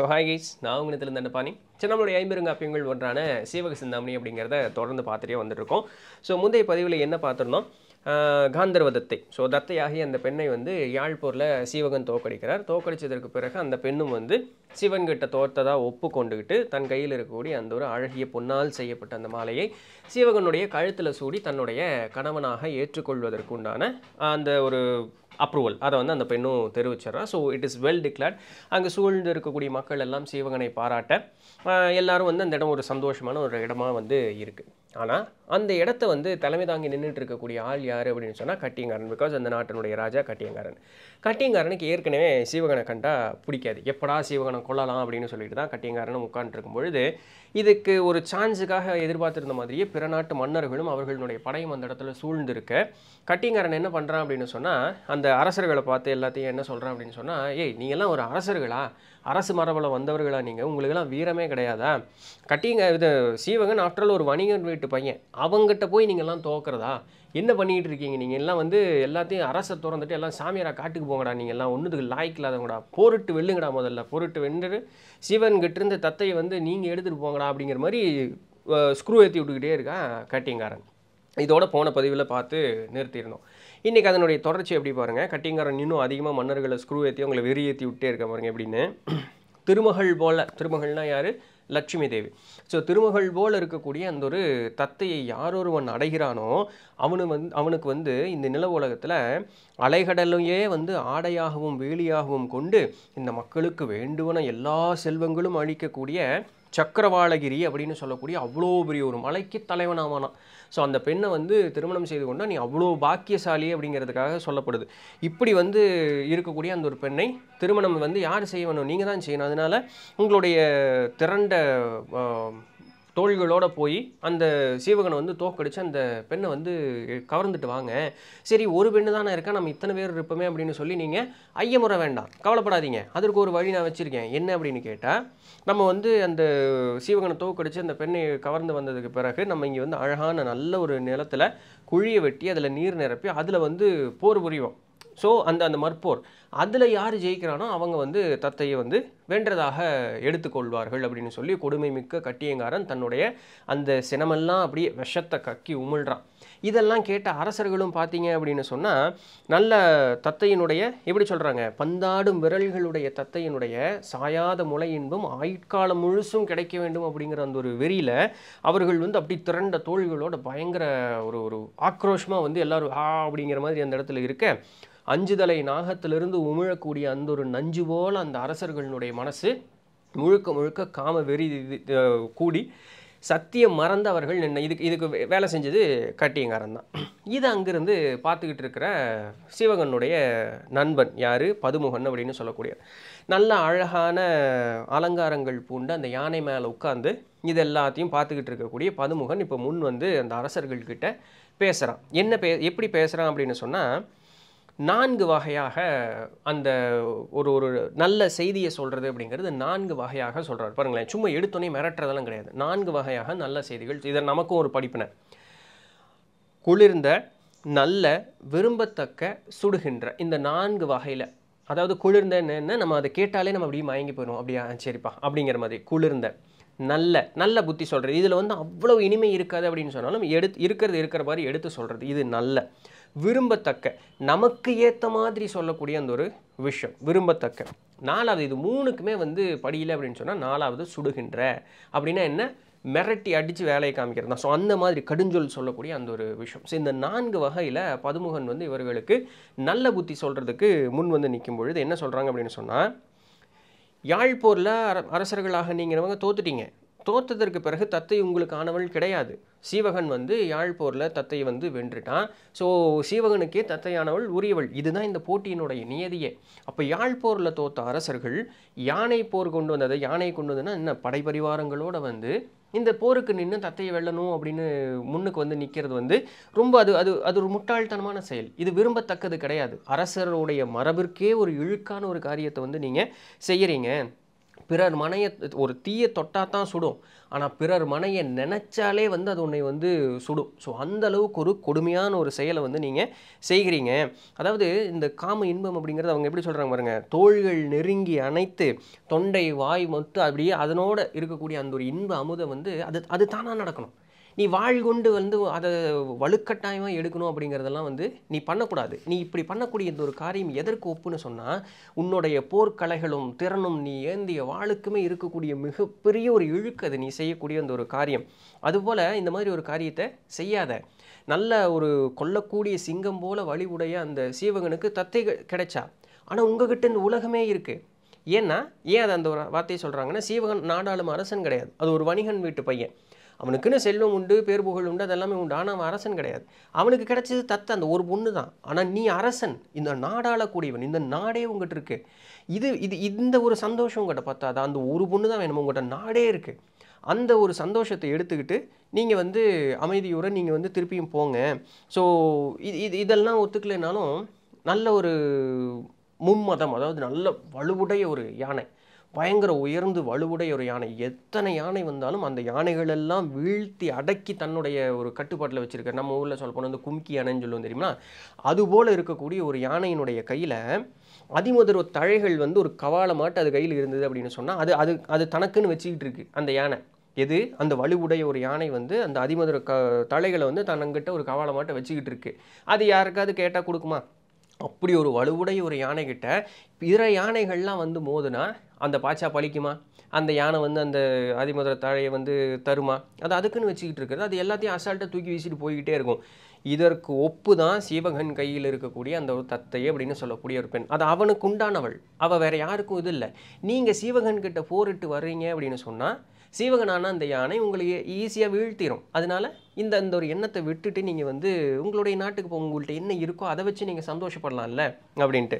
so hi guys நான் உங்களிடத்தில் தண்டபாணி சின்னமனுடைய நம்மளுடைய அப்பியங்கள் ஒன்றான சீவக சிந்தாமணி அப்படிங்கிறத தொடர்ந்து பார்த்துட்டே வந்துட்டுருக்கோம் ஸோ முந்தைய பதிவில் என்ன பார்த்துருந்தோம் காந்தர்வ தத்தை ஸோ தத்தையாகி அந்த பெண்ணை வந்து யாழ்ப்பூரில் சீவகன் தோக்கடிக்கிறார் தோக்கடித்ததற்கு பிறகு அந்த பெண்ணும் வந்து சிவன்கிட்ட தோற்றதாக ஒப்பு கொண்டுக்கிட்டு தன் கையில் இருக்கக்கூடிய அந்த ஒரு அழகிய பொன்னால் செய்யப்பட்ட அந்த மாலையை சீவகனுடைய கழுத்தில் சூடி தன்னுடைய கணவனாக ஏற்றுக்கொள்வதற்குண்டான அந்த ஒரு அப்ரூவல் அதை வந்து அந்த பெண்ணும் தெரிவிச்சிட்றா so it is well declared அங்கே சூழ்ந்து இருக்கக்கூடிய மக்கள் எல்லாம் சீவகனை பாராட்ட எல்லாரும் வந்து அந்த இடம் ஒரு சந்தோஷமான ஒரு இடமா வந்து இருக்குது ஆனால் அந்த இடத்த வந்து தலைமை தாங்கி நின்றுட்டு இருக்கக்கூடிய ஆள் யார் அப்படின்னு சொன்னால் கட்டியங்காரன் பிகாஸ் அந்த நாட்டினுடைய ராஜா கட்டியங்காரன் கட்டியங்காரனுக்கு ஏற்கனவே சீவகனை கண்டா பிடிக்காது எப்படா சீவகனை கொள்ளலாம் அப்படின்னு சொல்லிட்டு தான் கட்டியங்காரன் உட்காந்துருக்கும் பொழுது இதுக்கு ஒரு சான்ஸுக்காக எதிர்பார்த்துருந்த மாதிரியே பிற நாட்டு மன்னர்களும் அவர்களுடைய படையும் அந்த இடத்துல சூழ்ந்திருக்க கட்டியங்காரன் என்ன பண்ணுறான் அப்படின்னு சொன்னால் அந்த அரசர்களை பார்த்து எல்லாத்தையும் என்ன சொல்கிறான் அப்படின்னு சொன்னால் ஏய் நீங்கள்லாம் ஒரு அரசர்களா அரசு மரபில் வந்தவர்களா நீங்கள் உங்களுக்கெல்லாம் வீரமே கிடையாதா கட்டிங்க இது சீவகன் ஆஃப்டரால் ஒரு வணிகன் வீட்டு பையன் அவங்ககிட்ட போய் நீங்கள்லாம் தோக்குறதா என்ன பண்ணிகிட்டு இருக்கீங்க நீங்கள் எல்லாம் வந்து எல்லாத்தையும் அரசை திறந்துட்டு எல்லாம் சாமியாராக காட்டுக்கு போங்கடா நீங்கள் எல்லாம் ஒன்றுத்துக்கு லாய்க்கு இல்லாதவங்கடா போரிட்டு வெல்லுங்கடா முதல்ல போரிட்டு வென்று சிவன்கிட்டிருந்து தத்தையை வந்து நீங்கள் எடுத்துகிட்டு போங்கடா அப்படிங்கிற மாதிரி ஸ்க்ரூ ஏற்றி விட்டுக்கிட்டே இருக்கா கட்டிங்காரன் இதோட போன பதிவில் பார்த்து நிறுத்தியிருந்தோம் இன்றைக்கி அதனுடைய தொடர்ச்சி எப்படி பாருங்கள் கட்டிங்காரன் இன்னும் அதிகமாக மன்னர்களை ஸ்க்ரூ ஏற்றி உங்களை வெறி ஏற்றி விட்டே இருக்க பாருங்க எப்படின்னு திருமகள் போல் திருமகள்னா யார் லட்சுமி தேவி ஸோ திருமகள் போல் இருக்கக்கூடிய அந்த ஒரு தத்தையை யாரொருவன் அடைகிறானோ அவனு வந் அவனுக்கு வந்து இந்த நில உலகத்தில் அலைகடலையே வந்து ஆடையாகவும் வேலியாகவும் கொண்டு இந்த மக்களுக்கு வேண்டுவன எல்லா செல்வங்களும் அளிக்கக்கூடிய சக்கரவாளகிரி அப்படின்னு சொல்லக்கூடிய அவ்வளோ பெரிய ஒரு மலைக்கு தலைவனாமானான் ஸோ அந்த பெண்ணை வந்து திருமணம் செய்து கொண்டால் நீ அவ்வளோ பாக்கியசாலி அப்படிங்கிறதுக்காக சொல்லப்படுது இப்படி வந்து இருக்கக்கூடிய அந்த ஒரு பெண்ணை திருமணம் வந்து யார் செய்ய வேணும் நீங்கள் தான் செய்யணும் அதனால் உங்களுடைய திரண்ட தோள்களோடு போய் அந்த சீவகனை வந்து தோக்கடிச்சு அந்த பெண்ணை வந்து கவர்ந்துட்டு வாங்க சரி ஒரு பெண்ணு தானே இருக்கா நம்ம இத்தனை பேர் இருப்போமே அப்படின்னு சொல்லி நீங்கள் ஐயமுறை வேண்டாம் கவலைப்படாதீங்க அதற்கு ஒரு வழி நான் வச்சுருக்கேன் என்ன அப்படின்னு கேட்டால் நம்ம வந்து அந்த சீவகனை தோக்கடிச்சு அந்த பெண்ணை கவர்ந்து வந்ததுக்கு பிறகு நம்ம இங்கே வந்து அழகான நல்ல ஒரு நிலத்தில் குழியை வெட்டி அதில் நீர் நிரப்பி அதில் வந்து போர் புரிவோம் ஸோ அந்த அந்த மற்போர் அதில் யார் ஜெயிக்கிறானோ அவங்க வந்து தத்தையை வந்து வென்றதாக எடுத்துக்கொள்வார்கள் அப்படின்னு சொல்லி கொடுமை மிக்க கட்டியங்காரன் தன்னுடைய அந்த சினமெல்லாம் அப்படியே விஷத்தை கக்கி உமிழ்றான் இதெல்லாம் கேட்ட அரசர்களும் பார்த்தீங்க அப்படின்னு சொன்னால் நல்ல தத்தையினுடைய எப்படி சொல்கிறாங்க பந்தாடும் விரல்களுடைய தத்தையினுடைய சாயாத முளை இன்பம் ஆயுட்காலம் முழுசும் கிடைக்க வேண்டும் அப்படிங்கிற அந்த ஒரு வெறியில் அவர்கள் வந்து அப்படி திரண்ட தோள்களோட பயங்கர ஒரு ஒரு ஆக்ரோஷமாக வந்து எல்லோரும் ஆ அப்படிங்கிற மாதிரி அந்த இடத்துல இருக்க அஞ்சுதலை நாகத்திலிருந்து உமிழக்கூடிய அந்த ஒரு நஞ்சு போல் அந்த அரசர்களுடைய மனசு முழுக்க முழுக்க காம வெறி கூடி சத்தியம் மறந்தவர்கள் நின்று இதுக்கு இதுக்கு வேலை செஞ்சது கட்டியங்காரன் தான் இது அங்கேருந்து பார்த்துக்கிட்டு இருக்கிற சிவகனுடைய நண்பன் யார் பதுமுகன் அப்படின்னு சொல்லக்கூடிய நல்ல அழகான அலங்காரங்கள் பூண்டு அந்த யானை மேலே உட்காந்து இது எல்லாத்தையும் பார்த்துக்கிட்டு இருக்கக்கூடிய பதுமுகன் இப்போ முன் வந்து அந்த அரசர்கள்கிட்ட பேசுகிறான் என்ன பே எப்படி பேசுகிறான் அப்படின்னு சொன்னால் நான்கு வகையாக அந்த ஒரு ஒரு நல்ல செய்தியை சொல்கிறது அப்படிங்கிறது நான்கு வகையாக சொல்கிறார் பாருங்களேன் சும்மா எடுத்தோன்னே மிரட்டுறதெல்லாம் கிடையாது நான்கு வகையாக நல்ல செய்திகள் இதை நமக்கும் ஒரு படிப்பினை குளிர்ந்த நல்ல விரும்பத்தக்க சுடுகின்ற இந்த நான்கு வகையில் அதாவது குளிர்ந்த என்னென்ன நம்ம அதை கேட்டாலே நம்ம அப்படியே மயங்கி போயிடும் அப்படியா சரிப்பா அப்படிங்கிற மாதிரி குளிர்ந்த நல்ல நல்ல புத்தி சொல்கிறது இதில் வந்து அவ்வளோ இனிமை இருக்காது அப்படின்னு சொன்னாலும் எடுத்து இருக்கிறது இருக்கிற மாதிரி எடுத்து சொல்கிறது இது நல்ல விரும்பத்தக்க நமக்கு ஏற்ற மாதிரி சொல்லக்கூடிய அந்த ஒரு விஷயம் விரும்பத்தக்க நாலாவது இது மூணுக்குமே வந்து படியில் அப்படின்னு சொன்னால் நாலாவது சுடுகின்ற அப்படின்னா என்ன மிரட்டி அடித்து வேலையை காமிக்கிறது தான் ஸோ அந்த மாதிரி கடுஞ்சொல் சொல்லக்கூடிய அந்த ஒரு விஷயம் ஸோ இந்த நான்கு வகையில் பதுமுகன் வந்து இவர்களுக்கு நல்ல புத்தி சொல்கிறதுக்கு முன் வந்து நிற்கும் பொழுது என்ன சொல்கிறாங்க அப்படின்னு சொன்னால் யாழ்ப்போரில் அரசர்களாக நீங்கிறவங்க தோத்துட்டீங்க தோற்றதற்கு பிறகு தத்தை உங்களுக்கு ஆனவள் கிடையாது சீவகன் வந்து யாழ் போரில் தத்தையை வந்து வென்றுட்டான் ஸோ சீவகனுக்கே தத்தையானவள் உரியவள் இதுதான் இந்த போட்டியினுடைய நியதியே அப்போ யாழ் போரில் தோத்த அரசர்கள் யானை போர் கொண்டு வந்ததை யானை கொண்டு வந்ததுன்னா என்ன படைபரிவாரங்களோடு வந்து இந்த போருக்கு நின்று தத்தையை வெல்லணும் அப்படின்னு முன்னுக்கு வந்து நிற்கிறது வந்து ரொம்ப அது அது அது ஒரு முட்டாள்தனமான செயல் இது விரும்பத்தக்கது கிடையாது அரசருடைய மரபிற்கே ஒரு இழுக்கான ஒரு காரியத்தை வந்து நீங்கள் செய்கிறீங்க பிறர் மனையை ஒரு தீயை தொட்டால் தான் சுடும் ஆனால் பிறர் மனையை நினச்சாலே வந்து அது உன்னை வந்து சுடும் ஸோ அந்த அளவுக்கு ஒரு கொடுமையான ஒரு செயலை வந்து நீங்கள் செய்கிறீங்க அதாவது இந்த காம இன்பம் அப்படிங்கிறது அவங்க எப்படி சொல்கிறாங்க பாருங்கள் தோள்கள் நெருங்கி அணைத்து தொண்டை வாய் மொத்தம் அப்படியே அதனோட இருக்கக்கூடிய அந்த ஒரு இன்ப அமுதம் வந்து அது அது தானாக நடக்கணும் நீ வாழ் கொண்டு வந்து அதை வலுக்கட்டாயமாக எடுக்கணும் அப்படிங்கிறதெல்லாம் வந்து நீ பண்ணக்கூடாது நீ இப்படி பண்ணக்கூடிய இந்த ஒரு காரியம் எதற்கு ஒப்புன்னு சொன்னால் உன்னுடைய போர்க்கலைகளும் திறனும் நீ ஏந்திய வாழுக்குமே இருக்கக்கூடிய மிகப்பெரிய ஒரு இழுக்கு அது நீ செய்யக்கூடிய அந்த ஒரு காரியம் அதுபோல் இந்த மாதிரி ஒரு காரியத்தை செய்யாத நல்ல ஒரு கொல்லக்கூடிய சிங்கம் போல வழிவுடைய அந்த சீவகனுக்கு தத்தை கிடைச்சா ஆனால் உங்ககிட்ட இந்த உலகமே இருக்குது ஏன்னா ஏன் அதை அந்த ஒரு வார்த்தையை சொல்கிறாங்கன்னா சீவகன் நாடாளும் அரசன் கிடையாது அது ஒரு வணிகன் வீட்டு பையன் அவனுக்குன்னு செல்வம் உண்டு பேர் புகழ் உண்டு அதெல்லாமே உண்டு ஆனால் அவன் அரசன் கிடையாது அவனுக்கு கிடைச்சது தத்தை அந்த ஒரு பொண்ணு தான் ஆனால் நீ அரசன் இந்த நாடாளக்கூடியவன் இந்த நாடே உங்கள்கிட்ட இருக்கு இது இது இந்த ஒரு சந்தோஷம் உங்கள்கிட்ட பார்த்தா அந்த ஒரு பொண்ணு தான் வேணும் உங்கள்கிட்ட நாடே இருக்குது அந்த ஒரு சந்தோஷத்தை எடுத்துக்கிட்டு நீங்கள் வந்து அமைதியோடு நீங்கள் வந்து திருப்பியும் போங்க ஸோ இது இது இதெல்லாம் ஒத்துக்கலைனாலும் நல்ல ஒரு மும்மதம் அதாவது நல்ல வலுவுடைய ஒரு யானை பயங்கர உயர்ந்து வலுவுடைய ஒரு யானை எத்தனை யானை வந்தாலும் அந்த யானைகளெல்லாம் வீழ்த்தி அடக்கி தன்னுடைய ஒரு கட்டுப்பாட்டில் வச்சுருக்க நம்ம ஊரில் சொல்ல போனால் இந்த கும்கி யானைன்னு சொல்லுவோம் தெரியுமா அதுபோல் இருக்கக்கூடிய ஒரு யானையினுடைய கையில் அதிமுதர் தழைகள் வந்து ஒரு கவாலமாட்டு அது கையில் இருந்தது அப்படின்னு சொன்னால் அது அது அது தனக்குன்னு வச்சுக்கிட்டு இருக்கு அந்த யானை எது அந்த வலுவுடைய ஒரு யானை வந்து அந்த அதிமதுர க தலைகளை வந்து தன்னங்கிட்ட ஒரு கவாலமாட்ட வச்சுக்கிட்டு இருக்கு அது யாருக்காவது கேட்டால் கொடுக்குமா அப்படி ஒரு வலுவுடைய ஒரு யானைகிட்ட பிற யானைகள்லாம் வந்து மோதுனா அந்த பாச்சா பழிக்குமா அந்த யானை வந்து அந்த அதிமதுர தாழையை வந்து தருமா அது அதுக்குன்னு வச்சுக்கிட்டு இருக்கிறது அது எல்லாத்தையும் அசால்ட்டாக தூக்கி வீசிட்டு போய்கிட்டே இருக்கும் இதற்கு ஒப்பு தான் சீவகன் கையில் இருக்கக்கூடிய அந்த ஒரு தத்தை அப்படின்னு சொல்லக்கூடிய ஒரு பெண் அது அவனுக்கு உண்டானவள் அவள் வேறு யாருக்கும் இது இல்லை நீங்கள் சீவகன் போரிட்டு வர்றீங்க அப்படின்னு சொன்னால் சீவகனான அந்த யானை உங்களுக்கு ஈஸியாக வீழ்த்திடும் அதனால் இந்த அந்த ஒரு எண்ணத்தை விட்டுட்டு நீங்கள் வந்து உங்களுடைய நாட்டுக்கு போக உங்கள்கிட்ட என்ன இருக்கோ அதை வச்சு நீங்கள் சந்தோஷப்படலாம்ல அப்படின்ட்டு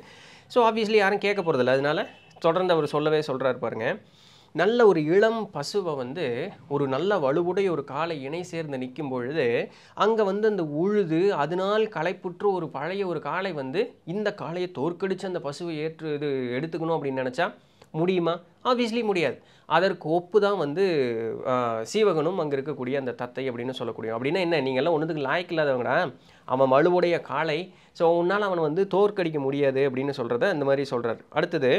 ஸோ ஆப்வியஸ்லி யாரும் கேட்க போகிறதில்ல அதனால் தொடர்ந்து அவர் சொல்லவே சொல்கிறார் பாருங்கள் நல்ல ஒரு இளம் பசுவை வந்து ஒரு நல்ல வலுவுடைய ஒரு காலை இணை சேர்ந்து நிற்கும் பொழுது அங்கே வந்து அந்த உழுது அதனால் களைப்புற்று ஒரு பழைய ஒரு காலை வந்து இந்த காளையை தோற்கடித்து அந்த பசுவை ஏற்று இது எடுத்துக்கணும் அப்படின்னு நினச்சா முடியுமா ஆப்வியஸ்லி முடியாது அதற்கு ஒப்பு தான் வந்து சீவகனும் அங்கே இருக்கக்கூடிய அந்த தத்தை அப்படின்னு சொல்லக்கூடிய அப்படின்னா என்ன நீங்கள்லாம் ஒன்றுத்துக்கு லாய்க்கு இல்லாதவங்கடா அவன் வலுவுடைய காலை ஸோ உன்னால் அவன் வந்து தோற்கடிக்க முடியாது அப்படின்னு சொல்கிறத அந்த மாதிரி சொல்கிறார் அடுத்தது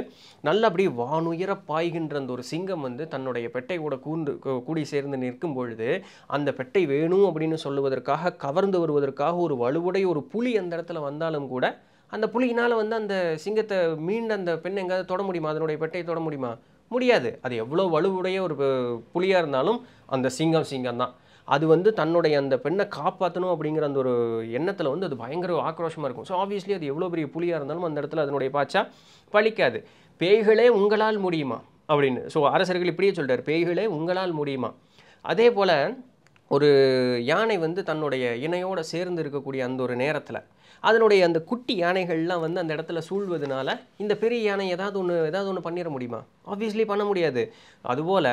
நல்ல அப்படி வானுயர பாய்கின்ற அந்த ஒரு சிங்கம் வந்து தன்னுடைய பெட்டை கூட கூண்டு கூடி சேர்ந்து நிற்கும் பொழுது அந்த பெட்டை வேணும் அப்படின்னு சொல்லுவதற்காக கவர்ந்து வருவதற்காக ஒரு வலுவுடைய ஒரு புலி அந்த இடத்துல வந்தாலும் கூட அந்த புலியினால் வந்து அந்த சிங்கத்தை மீண்டு அந்த பெண் எங்கேயாவது தொட முடியுமா அதனுடைய பெட்டையை தொட முடியுமா முடியாது அது எவ்வளோ வலுவுடைய ஒரு புலியாக இருந்தாலும் அந்த சிங்கம் சிங்கம் தான் அது வந்து தன்னுடைய அந்த பெண்ணை காப்பாற்றணும் அப்படிங்கிற அந்த ஒரு எண்ணத்தில் வந்து அது பயங்கர ஆக்ரோஷமாக இருக்கும் ஸோ ஆப்வியஸ்லி அது எவ்வளோ பெரிய புலியாக இருந்தாலும் அந்த இடத்துல அதனுடைய பாய்ச்சா பழிக்காது பேய்களே உங்களால் முடியுமா அப்படின்னு ஸோ அரசர்கள் இப்படியே சொல்கிறார் பேய்களே உங்களால் முடியுமா அதே போல் ஒரு யானை வந்து தன்னுடைய இணையோடு சேர்ந்து இருக்கக்கூடிய அந்த ஒரு நேரத்தில் அதனுடைய அந்த குட்டி யானைகள்லாம் வந்து அந்த இடத்துல சூழ்வதனால இந்த பெரிய யானை ஏதாவது ஒன்று ஏதாவது ஒன்று பண்ணிட முடியுமா ஆப்வியஸ்லி பண்ண முடியாது அதுபோல்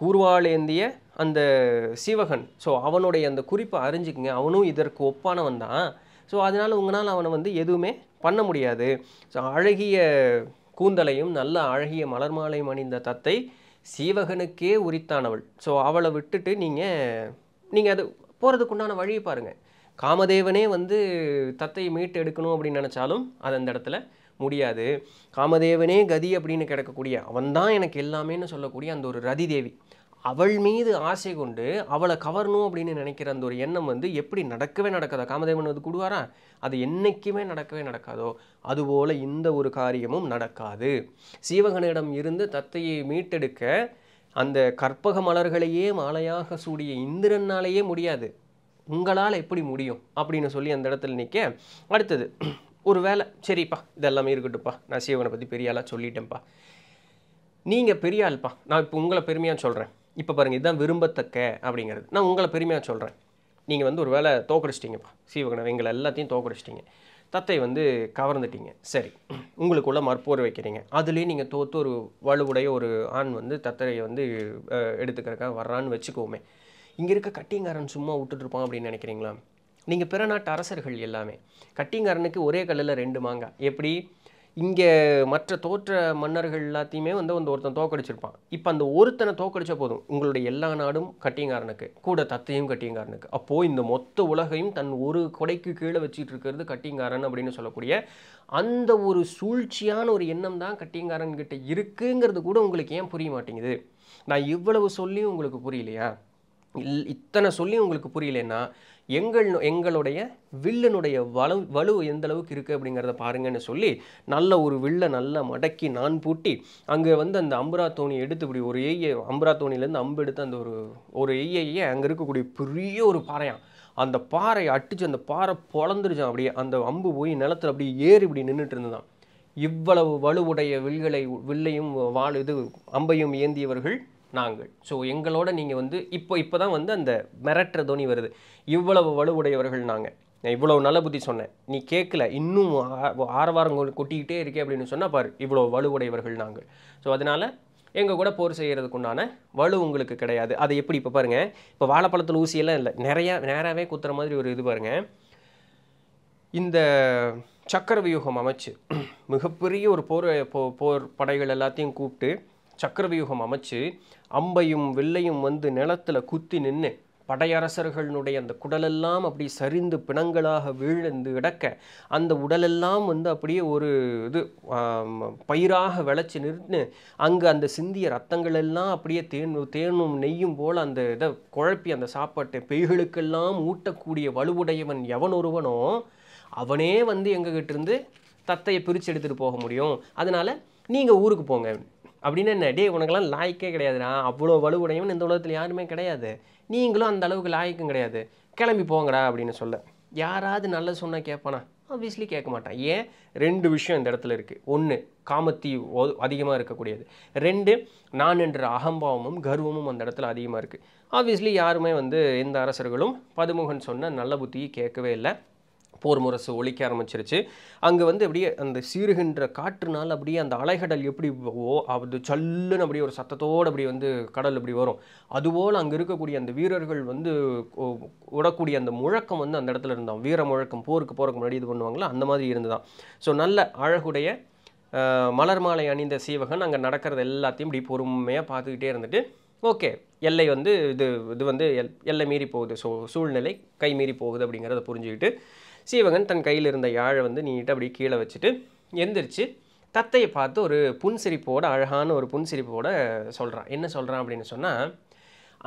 கூர்வாளேந்திய அந்த சீவகன் ஸோ அவனுடைய அந்த குறிப்பை அறிஞ்சிக்கங்க அவனும் இதற்கு ஒப்பானவன் தான் ஸோ அதனால் உங்களால் அவனை வந்து எதுவுமே பண்ண முடியாது ஸோ அழகிய கூந்தலையும் நல்ல அழகிய மலர் மாலையும் அணிந்த தத்தை சீவகனுக்கே உரித்தானவள் ஸோ அவளை விட்டுட்டு நீங்கள் நீங்கள் அது போகிறதுக்குண்டான வழியை பாருங்கள் காமதேவனே வந்து தத்தையை மீட்டு எடுக்கணும் அப்படின்னு நினச்சாலும் அது அந்த இடத்துல முடியாது காமதேவனே கதி அப்படின்னு கிடக்கக்கூடிய அவன்தான் எனக்கு எல்லாமேன்னு சொல்லக்கூடிய அந்த ஒரு ரதி தேவி அவள் மீது ஆசை கொண்டு அவளை கவரணும் அப்படின்னு நினைக்கிற அந்த ஒரு எண்ணம் வந்து எப்படி நடக்கவே நடக்காதா காமதேவன் வந்து கூடுவாரா அது என்றைக்குமே நடக்கவே நடக்காதோ அதுபோல் இந்த ஒரு காரியமும் நடக்காது சீவகனிடம் இருந்து தத்தையை மீட்டெடுக்க அந்த கற்பக மலர்களையே மாலையாக சூடிய இந்திரனாலேயே முடியாது உங்களால் எப்படி முடியும் அப்படின்னு சொல்லி அந்த இடத்துல நிற்க அடுத்தது ஒரு வேலை சரிப்பா இதெல்லாமே இருக்கட்டும்ப்பா நான் சீவனை பற்றி பெரிய ஆளாக சொல்லிட்டேன்ப்பா நீங்கள் பெரிய ஆள்ப்பா நான் இப்போ உங்களை பெருமையாக சொல்கிறேன் இப்போ பாருங்கள் இதுதான் விரும்பத்தக்க அப்படிங்கிறது நான் உங்களை பெருமையாக சொல்கிறேன் நீங்கள் வந்து ஒரு வேலை தோக்கடிச்சிட்டிங்கப்பா சீவகனை எங்களை எல்லாத்தையும் தோக்கடிச்சிட்டிங்க தத்தை வந்து கவர்ந்துட்டீங்க சரி உங்களுக்குள்ள மற்போர் வைக்கிறீங்க அதுலேயே நீங்கள் தோற்று ஒரு வலுவுடைய ஒரு ஆண் வந்து தத்தையை வந்து எடுத்துக்கிறக்காக வர்றான்னு வச்சுக்கோமே இங்கே இருக்க கட்டிங்காரன் சும்மா விட்டுட்ருப்பான் அப்படின்னு நினைக்கிறீங்களா நீங்கள் பிற நாட்டு அரசர்கள் எல்லாமே கட்டிங்காரனுக்கு ஒரே கல்லில் ரெண்டு மாங்காய் எப்படி இங்கே மற்ற தோற்ற மன்னர்கள் எல்லாத்தையுமே வந்து வந்து ஒருத்தன் தோக்கடிச்சிருப்பான் இப்போ அந்த ஒருத்தனை தோக்கடிச்சா போதும் உங்களுடைய எல்லா நாடும் கட்டிங்காரனுக்கு கூட தத்தையும் கட்டிங்காரனுக்கு அப்போது இந்த மொத்த உலகையும் தன் ஒரு கொடைக்கு கீழே வச்சுட்டு இருக்கிறது கட்டிங்காரன் அப்படின்னு சொல்லக்கூடிய அந்த ஒரு சூழ்ச்சியான ஒரு எண்ணம் தான் கட்டிங்காரன்கிட்ட இருக்குங்கிறது கூட உங்களுக்கு ஏன் புரிய மாட்டேங்குது நான் இவ்வளவு சொல்லியும் உங்களுக்கு புரியலையா இத்தனை சொல்லி உங்களுக்கு புரியலன்னா எங்கள் எங்களுடைய வில்லனுடைய வலு வலு எந்த அளவுக்கு இருக்குது அப்படிங்கிறத பாருங்கன்னு சொல்லி நல்ல ஒரு வில்லை நல்லா மடக்கி நான் பூட்டி அங்கே வந்து அந்த அம்பரா தோணி எடுத்து இப்படி ஒரு எய்யை அம்பரா தோணியிலேருந்து அம்பு எடுத்து அந்த ஒரு ஒரு எய்யையே அங்கே இருக்கக்கூடிய பெரிய ஒரு பாறையான் அந்த பாறையை அட்டிச்சு அந்த பாறை பொழந்துருச்சான் அப்படியே அந்த அம்பு போய் நிலத்தில் அப்படியே ஏறி இப்படி நின்றுட்டு இருந்ததான் இவ்வளவு வலுவுடைய வில்களை வில்லையும் வாழ் இது அம்பையும் ஏந்தியவர்கள் நாங்கள் ஸோ எங்களோட நீங்கள் வந்து இப்போ இப்போ தான் வந்து அந்த மிரட்டுற தோனி வருது இவ்வளவு வலுவுடையவர்கள் நாங்கள் நான் இவ்வளோ நல்ல புத்தி சொன்னேன் நீ கேட்கல இன்னும் ஆரவாரம் கொட்டிக்கிட்டே இருக்கே அப்படின்னு சொன்னால் பாரு இவ்வளோ வலுவுடையவர்கள் நாங்கள் ஸோ அதனால் எங்கள் கூட போர் செய்கிறதுக்குண்டான வலு உங்களுக்கு கிடையாது அது எப்படி இப்போ பாருங்கள் இப்போ வாழைப்பழத்தில் ஊசியெல்லாம் இல்லை நிறையா நேராகவே குத்துற மாதிரி ஒரு இது பாருங்கள் இந்த சக்கர வியூகம் அமைச்சு மிகப்பெரிய ஒரு போர் போர் படைகள் எல்லாத்தையும் கூப்பிட்டு சக்கர வியூகம் அமைச்சு அம்பையும் வில்லையும் வந்து நிலத்தில் குத்தி நின்று படையரசர்களுடைய அந்த குடலெல்லாம் அப்படி சரிந்து பிணங்களாக வீழ்ந்து கிடக்க அந்த உடலெல்லாம் வந்து அப்படியே ஒரு இது பயிராக விளைச்சி நின்று அங்கே அந்த சிந்திய ரத்தங்கள் எல்லாம் அப்படியே தேன் தேனும் நெய்யும் போல் அந்த இதை குழப்பி அந்த சாப்பாட்டு பெய்களுக்கெல்லாம் ஊட்டக்கூடிய வலுவுடையவன் எவன் ஒருவனோ அவனே வந்து எங்ககிட்ட தத்தையை பிரித்து எடுத்துகிட்டு போக முடியும் அதனால் நீங்கள் ஊருக்கு போங்க அப்படின்னு என்ன டே உனக்கெல்லாம் லாய்க்கே கிடையாதுண்ணா அவ்வளோ வலுவுடையவன் இந்த உலகத்தில் யாருமே கிடையாது நீங்களும் அந்த அளவுக்கு லாய்க்கும் கிடையாது கிளம்பி போங்கடா அப்படின்னு சொல்ல யாராவது நல்ல சொன்னால் கேட்பானா ஆப்வியஸ்லி கேட்க மாட்டான் ஏன் ரெண்டு விஷயம் இந்த இடத்துல இருக்குது ஒன்று காமத்தி அதிகமாக இருக்கக்கூடியது ரெண்டு நான் என்ற அகம்பாவமும் கர்வமும் அந்த இடத்துல அதிகமாக இருக்குது ஆப்வியஸ்லி யாருமே வந்து எந்த அரசர்களும் பதுமுகன் சொன்ன நல்ல புத்தியை கேட்கவே இல்லை போர் முரசு ஒழிக்க ஆரம்பிச்சிருச்சு அங்கே வந்து அப்படியே அந்த சீருகின்ற காற்றுனால் அப்படியே அந்த அலைகடல் எப்படி ஓ அது சல்லுன்னு அப்படியே ஒரு சத்தத்தோடு அப்படி வந்து கடல் அப்படி வரும் அதுபோல் அங்கே இருக்கக்கூடிய அந்த வீரர்கள் வந்து விடக்கூடிய அந்த முழக்கம் வந்து அந்த இடத்துல இருந்தான் வீர முழக்கம் போருக்கு போகிறக்கு முன்னாடி இது பண்ணுவாங்களா அந்த மாதிரி இருந்துதான் ஸோ நல்ல அழகுடைய மலர் மாலை அணிந்த சீவகன் அங்கே நடக்கிறது எல்லாத்தையும் இப்படி பொறுமையாக பார்த்துக்கிட்டே இருந்துட்டு ஓகே எல்லை வந்து இது இது வந்து எல் எல்லை மீறி போகுது ஸோ சூழ்நிலை கை மீறி போகுது அப்படிங்கிறத புரிஞ்சுக்கிட்டு சீவகன் தன் கையில் இருந்த யாழை வந்து நீட்டு அப்படி கீழே வச்சுட்டு எந்திரிச்சு தத்தையை பார்த்து ஒரு புன்சிரிப்போட அழகான ஒரு புன்சிரிப்போட சொல்கிறான் என்ன சொல்கிறான் அப்படின்னு சொன்னால்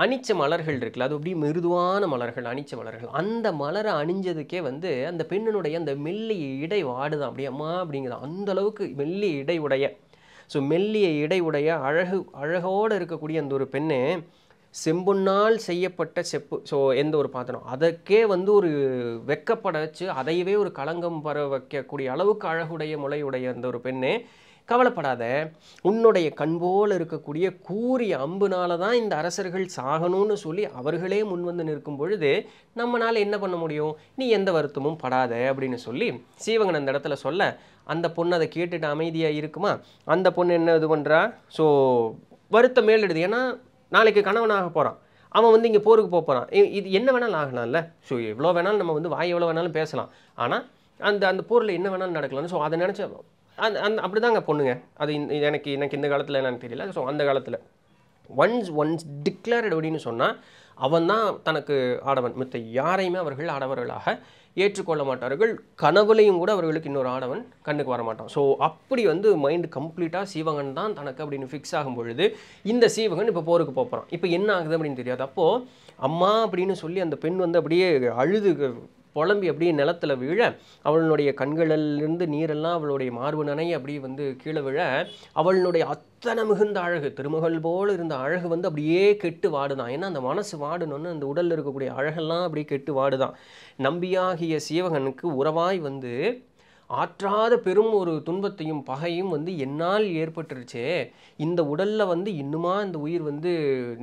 அணிச்ச மலர்கள் இருக்குல்ல அது அப்படியே மிருதுவான மலர்கள் அணிச்ச மலர்கள் அந்த மலரை அணிஞ்சதுக்கே வந்து அந்த பெண்ணினுடைய அந்த மெல்லிய இடை வாடுதான் அப்படியே அம்மா அப்படிங்கிறது அந்த அளவுக்கு மெல்லிய இடை உடைய ஸோ மெல்லிய இடை உடைய அழகு அழகோடு இருக்கக்கூடிய அந்த ஒரு பெண்ணு செம்புன்னால் செய்யப்பட்ட செப்பு ஸோ எந்த ஒரு பாத்திரம் அதற்கே வந்து ஒரு வெக்கப்பட வச்சு அதையவே ஒரு களங்கம் பர வைக்கக்கூடிய அளவுக்கு அழகுடைய முளையுடைய அந்த ஒரு பெண்ணே கவலைப்படாத உன்னுடைய கண் போல் இருக்கக்கூடிய கூறிய அம்புனால தான் இந்த அரசர்கள் சாகணும்னு சொல்லி அவர்களே முன் வந்து நிற்கும் பொழுது நம்மளால் என்ன பண்ண முடியும் நீ எந்த வருத்தமும் படாத அப்படின்னு சொல்லி சீவகன் அந்த இடத்துல சொல்ல அந்த பொண்ணு அதை கேட்டுட்டு அமைதியாக இருக்குமா அந்த பொண்ணு என்ன இது பண்ணுறா ஸோ வருத்தம் மேலிடுது ஏன்னா நாளைக்கு கணவனாக போகிறான் அவன் வந்து இங்கே போருக்கு போக போகிறான் இது என்ன வேணாலும் ஆகலாம்ல ஸோ எவ்வளோ வேணாலும் நம்ம வந்து வாய் எவ்வளோ வேணாலும் பேசலாம் ஆனால் அந்த அந்த போரில் என்ன வேணாலும் நடக்கலாம்னு ஸோ அதை நினச்ச அந்த அந்த அப்படி தாங்க பொண்ணுங்க அது எனக்கு எனக்கு இந்த காலத்தில் என்னென்னு தெரியல ஸோ அந்த காலத்தில் ஒன்ஸ் ஒன்ஸ் டிக்ளேர்டு அப்படின்னு சொன்னால் அவன் தான் தனக்கு ஆடவன் மற்ற யாரையுமே அவர்கள் ஆடவர்களாக ஏற்றுக்கொள்ள மாட்டார்கள் கனவுலையும் கூட அவர்களுக்கு இன்னொரு ஆடவன் கண்ணுக்கு வரமாட்டான் ஸோ அப்படி வந்து மைண்டு கம்ப்ளீட்டாக சீவகன் தான் தனக்கு அப்படின்னு ஃபிக்ஸ் ஆகும் பொழுது இந்த சீவகன் இப்போ போருக்கு போகிறான் இப்போ என்ன ஆகுது அப்படின்னு தெரியாது அப்போது அம்மா அப்படின்னு சொல்லி அந்த பெண் வந்து அப்படியே அழுது புலம்பி அப்படியே நிலத்தில் விழ அவளுடைய கண்களிலிருந்து நீரெல்லாம் அவளுடைய மார்பு நனை அப்படியே வந்து கீழே விழ அவளுடைய அத்தனை மிகுந்த அழகு திருமகள் போல் இருந்த அழகு வந்து அப்படியே கெட்டு வாடுதான் ஏன்னா அந்த மனசு வாடணும்னு அந்த உடலில் இருக்கக்கூடிய அழகெல்லாம் அப்படியே கெட்டு வாடுதான் நம்பியாகிய சீவகனுக்கு உறவாய் வந்து ஆற்றாத பெரும் ஒரு துன்பத்தையும் பகையும் வந்து என்னால் ஏற்பட்டுருச்சே இந்த உடலில் வந்து இன்னுமா இந்த உயிர் வந்து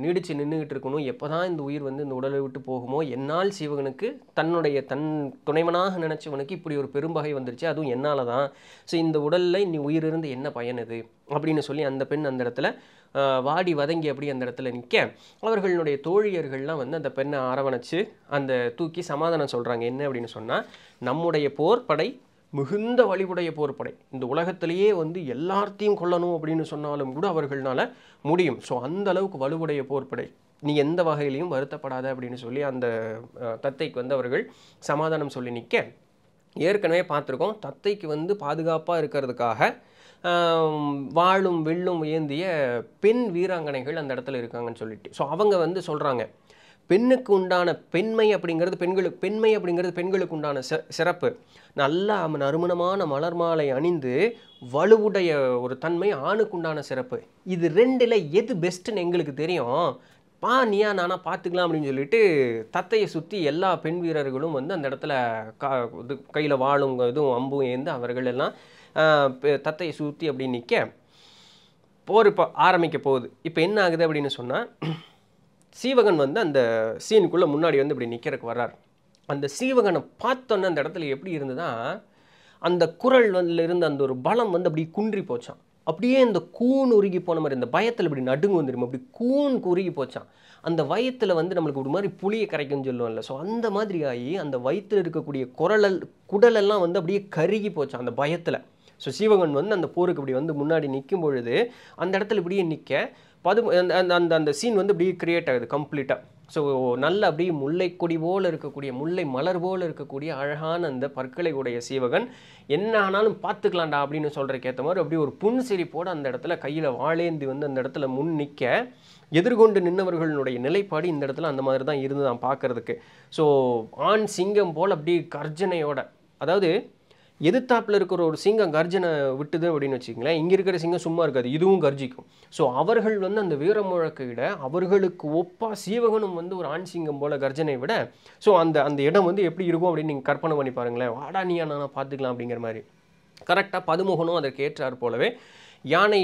நீடித்து நின்றுக்கிட்டு இருக்கணும் எப்போ தான் இந்த உயிர் வந்து இந்த உடலை விட்டு போகுமோ என்னால் சிவகனுக்கு தன்னுடைய தன் துணைவனாக நினச்சவனுக்கு இப்படி ஒரு பெரும்பகை வந்துருச்சு அதுவும் என்னால் தான் ஸோ இந்த உடலில் இனி உயிர் இருந்து என்ன பயன் அப்படின்னு சொல்லி அந்த பெண் அந்த இடத்துல வாடி வதங்கி அப்படி அந்த இடத்துல நிற்க அவர்களுடைய தோழியர்கள்லாம் வந்து அந்த பெண்ணை அரவணைச்சு அந்த தூக்கி சமாதானம் சொல்கிறாங்க என்ன அப்படின்னு சொன்னால் நம்முடைய போர்படை மிகுந்த வலிவுடைய போர்ப்படை இந்த உலகத்திலேயே வந்து எல்லாத்தையும் கொல்லணும் அப்படின்னு சொன்னாலும் கூட அவர்களால் முடியும் ஸோ அந்த அளவுக்கு வலுவுடைய போர்ப்படை நீ எந்த வகையிலையும் வருத்தப்படாத அப்படின்னு சொல்லி அந்த தத்தைக்கு வந்து அவர்கள் சமாதானம் சொல்லி நிற்க ஏற்கனவே பார்த்துருக்கோம் தத்தைக்கு வந்து பாதுகாப்பாக இருக்கிறதுக்காக வாழும் வெள்ளும் ஏந்திய பெண் வீராங்கனைகள் அந்த இடத்துல இருக்காங்கன்னு சொல்லிட்டு ஸோ அவங்க வந்து சொல்கிறாங்க பெண்ணுக்கு உண்டான பெண்மை அப்படிங்கிறது பெண்களுக்கு பெண்மை அப்படிங்கிறது பெண்களுக்கு உண்டான சிறப்பு நல்ல நறுமணமான மலர் மாலை அணிந்து வலுவுடைய ஒரு தன்மை ஆணுக்கு உண்டான சிறப்பு இது ரெண்டில் எது பெஸ்ட்டுன்னு எங்களுக்கு தெரியும் பா நீயா நானா பார்த்துக்கலாம் அப்படின்னு சொல்லிட்டு தத்தையை சுற்றி எல்லா பெண் வீரர்களும் வந்து அந்த இடத்துல கா இது கையில் வாழும் இதுவும் அம்பும் ஏந்து அவர்கள் எல்லாம் தத்தையை சுற்றி அப்படி நிற்க போர் இப்போ ஆரம்பிக்க போகுது இப்போ என்ன ஆகுது அப்படின்னு சொன்னால் சீவகன் வந்து அந்த சீனுக்குள்ளே முன்னாடி வந்து இப்படி நிற்கிறக்கு வர்றார் அந்த சீவகனை பார்த்தோன்னே அந்த இடத்துல எப்படி இருந்ததுன்னா அந்த குரல் வந்து இருந்த அந்த ஒரு பலம் வந்து அப்படி குன்றி போச்சான் அப்படியே இந்த கூண் உருகி போன மாதிரி இந்த பயத்தில் இப்படி நடுங்கு வந்துடும் அப்படி கூண் உருகி போச்சான் அந்த வயத்தில் வந்து நம்மளுக்கு ஒரு மாதிரி புளியை கரைக்கும்னு சொல்லுவோம்ல ஸோ அந்த மாதிரி ஆகி அந்த வயிற்றில் இருக்கக்கூடிய குரலல் குடலெல்லாம் வந்து அப்படியே கருகி போச்சான் அந்த பயத்தில் ஸோ சீவகன் வந்து அந்த போருக்கு இப்படி வந்து முன்னாடி நிற்கும் பொழுது அந்த இடத்துல இப்படியே நிற்க பது அந்த அந்த சீன் வந்து அப்படியே கிரியேட் ஆகுது கம்ப்ளீட்டாக ஸோ நல்ல அப்படியே முல்லைக்கொடி போல் இருக்கக்கூடிய முல்லை மலர் போல் இருக்கக்கூடிய அழகான அந்த பற்களை உடைய சீவகன் என்ன ஆனாலும் பார்த்துக்கலாம்டா அப்படின்னு சொல்கிறக்கேற்ற மாதிரி அப்படியே ஒரு புன் சிரிப்போடு அந்த இடத்துல கையில் வாழேந்தி வந்து அந்த இடத்துல முன் நிற்க எதிர்கொண்டு நின்றவர்களுடைய நிலைப்பாடு இந்த இடத்துல அந்த மாதிரி தான் இருந்து நான் பார்க்குறதுக்கு ஸோ ஆண் சிங்கம் போல் அப்படியே கர்ஜனையோட அதாவது எதிர்த்தாப்பில் இருக்கிற ஒரு சிங்கம் கர்ஜனை விட்டுது அப்படின்னு வச்சுக்கங்களேன் இங்கே இருக்கிற சிங்கம் சும்மா இருக்காது இதுவும் கர்ஜிக்கும் ஸோ அவர்கள் வந்து அந்த வீர முழக்கை விட அவர்களுக்கு ஒப்பா சீவகனும் வந்து ஒரு ஆண் சிங்கம் போல் கர்ஜனை விட ஸோ அந்த அந்த இடம் வந்து எப்படி இருக்கும் அப்படின்னு நீங்கள் கற்பனை பண்ணி பாருங்களேன் வாடா நீயா நான் பார்த்துக்கலாம் அப்படிங்கிற மாதிரி கரெக்டாக பதுமுகனும் அதற்கு ஏற்றார் போலவே யானை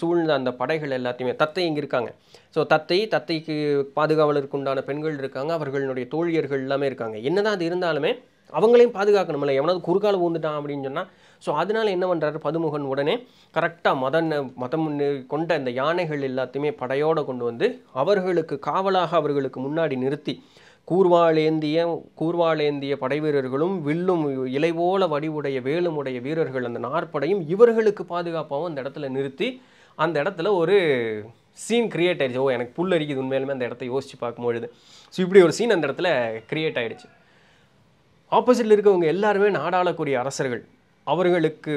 சூழ்ந்த அந்த படைகள் எல்லாத்தையுமே தத்தை இங்கே இருக்காங்க ஸோ தத்தை தத்தைக்கு பாதுகாவலருக்கு உண்டான பெண்கள் இருக்காங்க அவர்களுடைய தோழியர்கள் எல்லாமே இருக்காங்க என்னதான் அது இருந்தாலுமே அவங்களையும் பாதுகாக்கணும்ல எவனாவது குறுக்கால் ஊந்துட்டான் அப்படின்னு சொன்னால் ஸோ அதனால் என்ன பண்ணுறாரு பதுமுகன் உடனே கரெக்டாக மத மதம் கொண்ட இந்த யானைகள் எல்லாத்தையுமே படையோடு கொண்டு வந்து அவர்களுக்கு காவலாக அவர்களுக்கு முன்னாடி நிறுத்தி கூர்வாளேந்திய கூர்வாளேந்திய படை வீரர்களும் வில்லும் இலைபோல வடிவுடைய வேலுமுடைய வீரர்கள் அந்த நாற்படையும் இவர்களுக்கு பாதுகாப்பாகவும் அந்த இடத்துல நிறுத்தி அந்த இடத்துல ஒரு சீன் கிரியேட் ஆகிடுச்சு ஓ எனக்கு புல் அரிக்குது உண்மையிலுமே அந்த இடத்த யோசித்து பார்க்கும்பொழுது ஸோ இப்படி ஒரு சீன் அந்த இடத்துல கிரியேட் ஆகிடுச்சு ஆப்போசிட்டில் இருக்கவங்க எல்லாருமே நாடாளக்கூடிய அரசர்கள் அவர்களுக்கு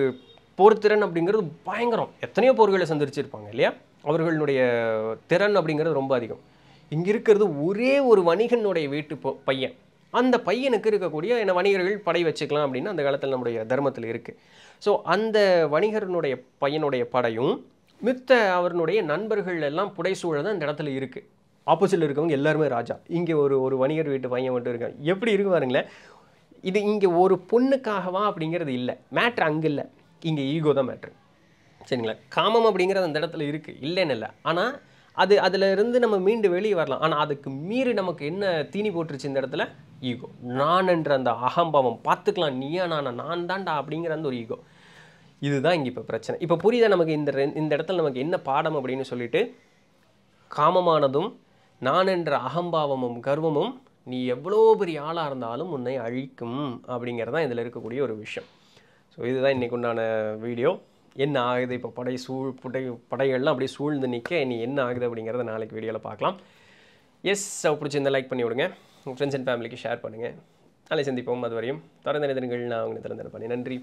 போர் திறன் அப்படிங்கிறது பயங்கரம் எத்தனையோ போர்களை சந்திச்சிருப்பாங்க இல்லையா அவர்களுடைய திறன் அப்படிங்கிறது ரொம்ப அதிகம் இங்கே இருக்கிறது ஒரே ஒரு வணிகனுடைய வீட்டு பையன் அந்த பையனுக்கு இருக்கக்கூடிய என்ன வணிகர்கள் படை வச்சுக்கலாம் அப்படின்னு அந்த காலத்தில் நம்முடைய தர்மத்தில் இருக்குது ஸோ அந்த வணிகரனுடைய பையனுடைய படையும் மித்த அவருடைய நண்பர்கள் எல்லாம் புடைசூழ தான் இந்த இடத்துல இருக்குது ஆப்போசிட்டில் இருக்கவங்க எல்லாருமே ராஜா இங்கே ஒரு ஒரு வணிகர் வீட்டு பையன் மட்டும் இருக்கான் எப்படி இருக்கு பாருங்களேன் இது இங்கே ஒரு பொண்ணுக்காகவா அப்படிங்கிறது இல்லை மேட்ரு அங்கே இல்லை இங்கே ஈகோ தான் மேட்ரு சரிங்களா காமம் அப்படிங்கிறது அந்த இடத்துல இருக்குது இல்லைன்னு இல்லை ஆனால் அது அதில் இருந்து நம்ம மீண்டு வெளியே வரலாம் ஆனால் அதுக்கு மீறி நமக்கு என்ன தீனி போட்டுருச்சு இந்த இடத்துல ஈகோ நான் என்ற அந்த அகம்பாவம் பார்த்துக்கலாம் நீயா நானா நான் தான்டா அப்படிங்கிற அந்த ஒரு ஈகோ இதுதான் இங்கே இப்போ பிரச்சனை இப்போ புரியுதா நமக்கு இந்த இந்த இடத்துல நமக்கு என்ன பாடம் அப்படின்னு சொல்லிட்டு காமமானதும் நான் என்ற அகம்பாவமும் கர்வமும் நீ எவ்வளோ பெரிய ஆளாக இருந்தாலும் உன்னை அழிக்கும் அப்படிங்கிறது தான் இதில் இருக்கக்கூடிய ஒரு விஷயம் ஸோ இதுதான் இன்றைக்கு உண்டான வீடியோ என்ன ஆகுது இப்போ படை சூழ் புடை படைகள்லாம் அப்படியே சூழ்ந்து நிற்க நீ என்ன ஆகுது அப்படிங்கிறத நாளைக்கு வீடியோவில் பார்க்கலாம் எஸ் இந்த லைக் பண்ணி விடுங்க உங்கள் ஃப்ரெண்ட்ஸ் அண்ட் ஃபேமிலிக்கு ஷேர் பண்ணுங்கள் நாளை சந்திப்போம் அது வரையும் திறந்த நிதன்கள் நான் அவங்க திறந்தன நன்றி